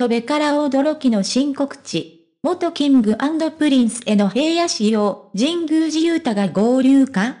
戸辺から驚きの深刻地。元キングプリンスへの平野仕様、神宮寺勇太が合流か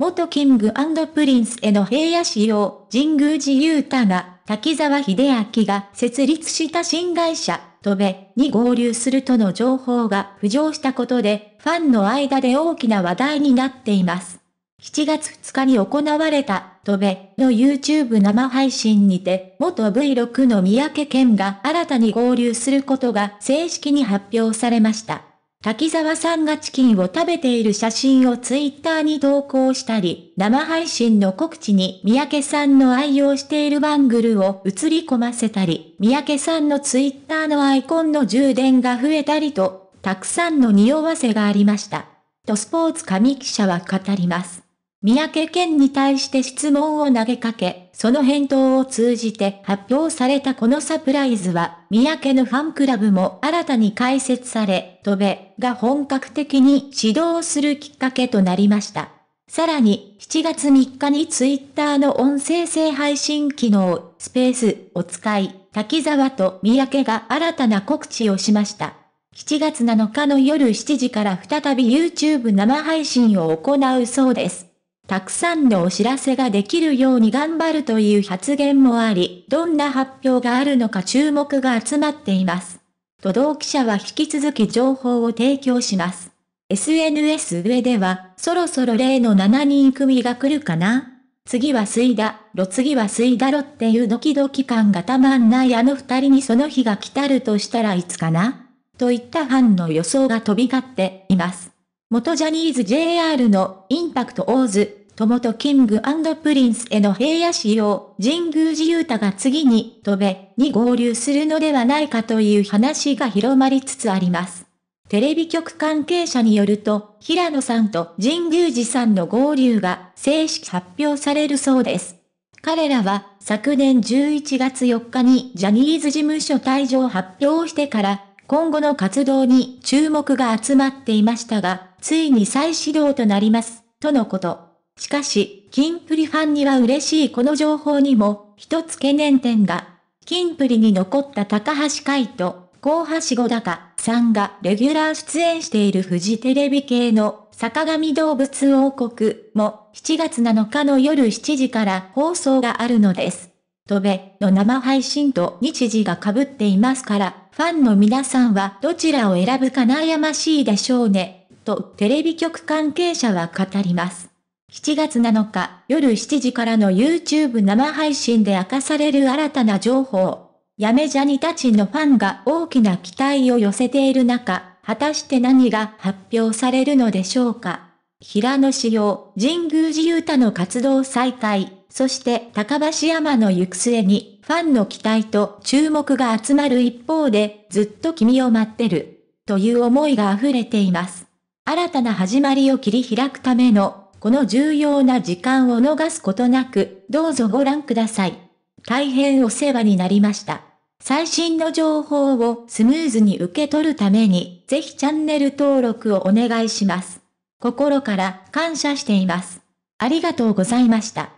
元キングプリンスへの平野仕様、神宮寺勇太が、滝沢秀明が設立した新会社、戸辺に合流するとの情報が浮上したことで、ファンの間で大きな話題になっています。7月2日に行われた、とべ、の YouTube 生配信にて、元 V6 の三宅健が新たに合流することが正式に発表されました。滝沢さんがチキンを食べている写真をツイッターに投稿したり、生配信の告知に三宅さんの愛用しているバングルを映り込ませたり、三宅さんのツイッターのアイコンの充電が増えたりと、たくさんの匂わせがありました。とスポーツ紙記者は語ります。三宅健に対して質問を投げかけ、その返答を通じて発表されたこのサプライズは、三宅のファンクラブも新たに開設され、戸部が本格的に指導するきっかけとなりました。さらに、7月3日にツイッターの音声性配信機能、スペースを使い、滝沢と三宅が新たな告知をしました。7月7日の夜7時から再び YouTube 生配信を行うそうです。たくさんのお知らせができるように頑張るという発言もあり、どんな発表があるのか注目が集まっています。と同記者は引き続き情報を提供します。SNS 上では、そろそろ例の7人組が来るかな次は水だ、ろ次は水だろっていうドキドキ感がたまんないあの二人にその日が来たるとしたらいつかなといったファンの予想が飛び交っています。元ジャニーズ JR のインパクトオーズ、トモトキングプリンスへの平野仕様、神宮寺太が次に飛べに合流するのではないかという話が広まりつつあります。テレビ局関係者によると、平野さんと神宮寺さんの合流が正式発表されるそうです。彼らは昨年11月4日にジャニーズ事務所退場発表してから、今後の活動に注目が集まっていましたが、ついに再始動となります、とのこと。しかし、キンプリファンには嬉しいこの情報にも、一つ懸念点が、キンプリに残った高橋海人、高橋五高さんがレギュラー出演しているフジテレビ系の坂上動物王国も7月7日の夜7時から放送があるのです。飛べの生配信と日時が被っていますから、ファンの皆さんはどちらを選ぶか悩ましいでしょうね。とテレビ局関係者は語ります。7月7日夜7時からの YouTube 生配信で明かされる新たな情報。やめジャニたちのファンが大きな期待を寄せている中、果たして何が発表されるのでしょうか。平野紫耀、神宮寺勇太の活動再開、そして高橋山の行く末に、ファンの期待と注目が集まる一方で、ずっと君を待ってる、という思いが溢れています。新たな始まりを切り開くための、この重要な時間を逃すことなく、どうぞご覧ください。大変お世話になりました。最新の情報をスムーズに受け取るために、ぜひチャンネル登録をお願いします。心から感謝しています。ありがとうございました。